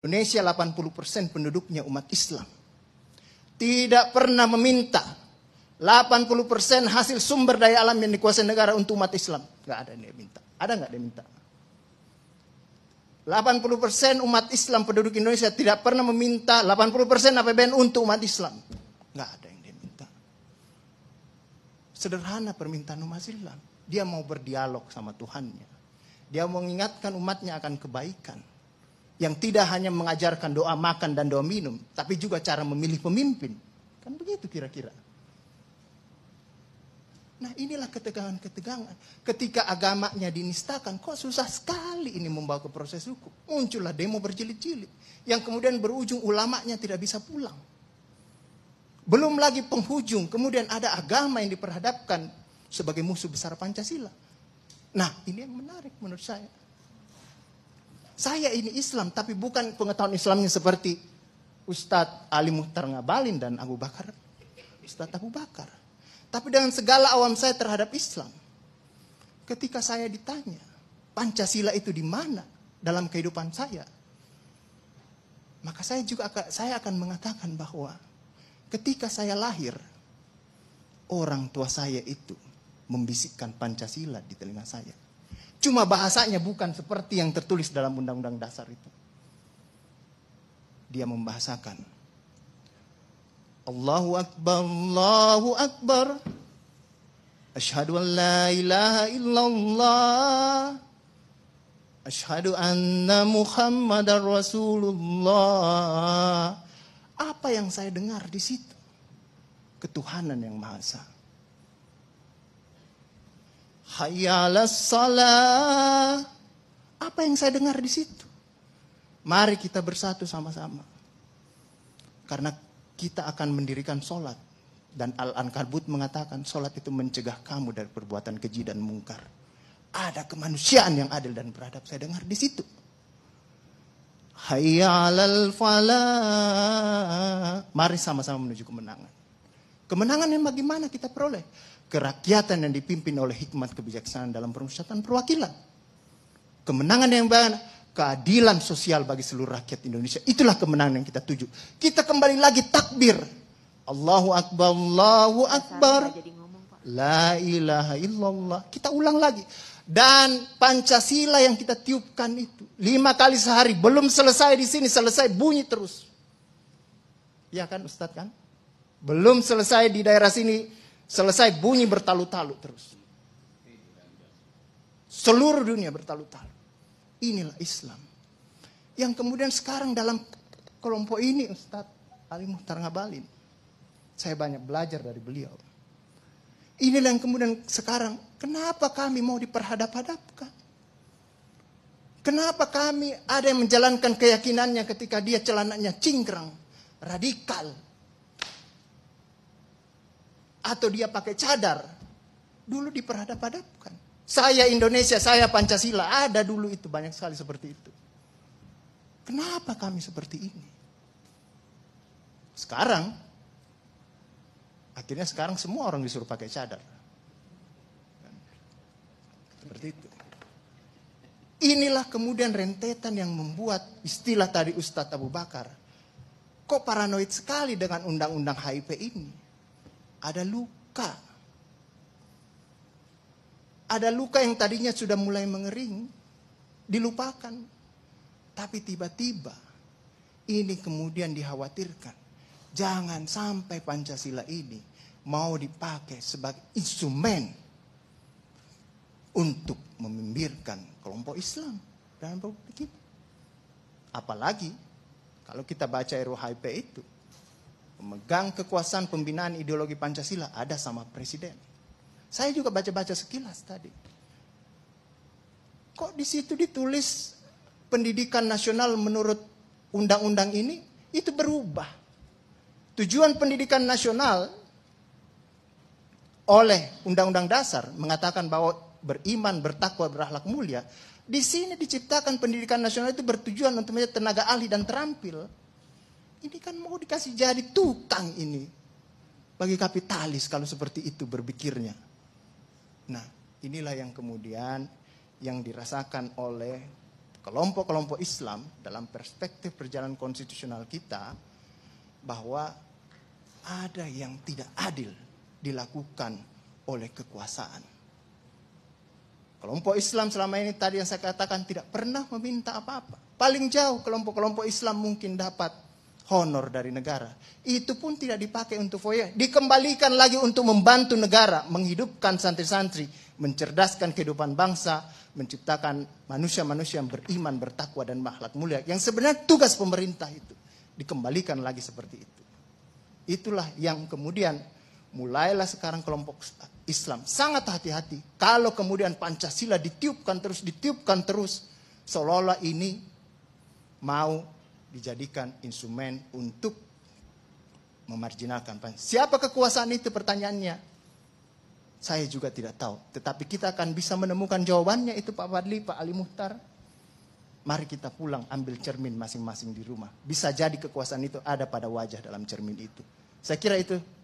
Indonesia 80% penduduknya umat Islam. Tidak pernah meminta 80% hasil sumber daya alam yang dikuasai negara untuk umat Islam. Gak ada yang dia minta. Ada gak dia minta? 80% umat Islam penduduk Indonesia tidak pernah meminta 80% APBN untuk umat Islam. Gak ada yang dia minta. Sederhana permintaan umat Islam. Dia mau berdialog sama Tuhannya. Dia mengingatkan umatnya akan kebaikan yang tidak hanya mengajarkan doa makan dan doa minum, tapi juga cara memilih pemimpin. Kan begitu kira-kira. Nah inilah ketegangan-ketegangan. Ketika agamanya dinistakan, kok susah sekali ini membawa ke proses hukum. Muncullah demo berjilid-jilid. Yang kemudian berujung ulamanya tidak bisa pulang. Belum lagi penghujung, kemudian ada agama yang diperhadapkan sebagai musuh besar Pancasila. Nah ini yang menarik menurut saya. Saya ini Islam, tapi bukan pengetahuan Islamnya seperti Ustadz Ali Muhtar Ngabalin dan Abu Bakar. Ustadz Abu Bakar. Tapi dengan segala awam saya terhadap Islam. Ketika saya ditanya, Pancasila itu di mana dalam kehidupan saya? Maka saya juga akan, saya akan mengatakan bahwa ketika saya lahir, orang tua saya itu membisikkan Pancasila di telinga saya. Cuma bahasanya bukan seperti yang tertulis dalam undang-undang dasar itu. Dia membahasakan. Allahu Akbar, Allahu Akbar. Ashadu an la ilaha illallah. Ashadu anna Muhammadar Rasulullah. Apa yang saya dengar di situ? Ketuhanan yang Maha Esa. Hayalas salah. Apa yang saya dengar di situ? Mari kita bersatu sama-sama. Karena kita akan mendirikan sholat. Dan Al-Ankabut mengatakan sholat itu mencegah kamu dari perbuatan keji dan mungkar. Ada kemanusiaan yang adil dan beradab. Saya dengar di situ. Hayalal falah. Mari sama-sama menuju kemenangan. Kemenangan yang bagaimana kita peroleh? Kerakyatan yang dipimpin oleh hikmat kebijaksanaan dalam permusyawaratan perwakilan. Kemenangan yang bagaimana? Keadilan sosial bagi seluruh rakyat Indonesia. Itulah kemenangan yang kita tuju. Kita kembali lagi takbir. Allahu Akbar, Allahu Akbar. La ilaha illallah. Kita ulang lagi. Dan Pancasila yang kita tiupkan itu. Lima kali sehari. Belum selesai di sini. Selesai bunyi terus. Ya kan Ustadz kan? Belum selesai di daerah sini, selesai bunyi bertalu-talu terus. Seluruh dunia bertalu-talu. Inilah Islam. Yang kemudian sekarang dalam kelompok ini Ustadz Ali Muhtar Ngabalin. Saya banyak belajar dari beliau. Inilah yang kemudian sekarang, kenapa kami mau diperhadap-hadapkan? Kenapa kami ada yang menjalankan keyakinannya ketika dia celananya cingkrang, radikal, atau dia pakai cadar, dulu diperhadap-hadapkan. Saya Indonesia, saya Pancasila, ada dulu itu banyak sekali seperti itu. Kenapa kami seperti ini? Sekarang, akhirnya sekarang semua orang disuruh pakai cadar. Seperti itu. Inilah kemudian rentetan yang membuat istilah tadi Ustadz Abu Bakar. Kok paranoid sekali dengan undang-undang HIP ini? ada luka. Ada luka yang tadinya sudah mulai mengering, dilupakan. Tapi tiba-tiba ini kemudian dikhawatirkan. Jangan sampai Pancasila ini mau dipakai sebagai instrumen untuk membimbirkan kelompok Islam dan republik kita. Apalagi kalau kita baca RUHP itu, pemegang kekuasaan pembinaan ideologi Pancasila ada sama presiden. Saya juga baca-baca sekilas tadi. Kok di situ ditulis pendidikan nasional menurut undang-undang ini itu berubah. Tujuan pendidikan nasional oleh undang-undang dasar mengatakan bahwa beriman, bertakwa, berakhlak mulia. Di sini diciptakan pendidikan nasional itu bertujuan untuk menjadi tenaga ahli dan terampil ini kan mau dikasih jadi tukang ini. Bagi kapitalis kalau seperti itu berpikirnya. Nah, inilah yang kemudian yang dirasakan oleh kelompok-kelompok Islam dalam perspektif perjalanan konstitusional kita bahwa ada yang tidak adil dilakukan oleh kekuasaan. Kelompok Islam selama ini tadi yang saya katakan tidak pernah meminta apa-apa. Paling jauh kelompok-kelompok Islam mungkin dapat honor dari negara. Itu pun tidak dipakai untuk foya. Dikembalikan lagi untuk membantu negara menghidupkan santri-santri, mencerdaskan kehidupan bangsa, menciptakan manusia-manusia yang beriman, bertakwa dan makhluk mulia. Yang sebenarnya tugas pemerintah itu dikembalikan lagi seperti itu. Itulah yang kemudian mulailah sekarang kelompok Islam sangat hati-hati kalau kemudian Pancasila ditiupkan terus ditiupkan terus seolah-olah ini mau dijadikan instrumen untuk memarjinalkan. Siapa kekuasaan itu pertanyaannya? Saya juga tidak tahu. Tetapi kita akan bisa menemukan jawabannya itu Pak Fadli, Pak Ali Muhtar. Mari kita pulang ambil cermin masing-masing di rumah. Bisa jadi kekuasaan itu ada pada wajah dalam cermin itu. Saya kira itu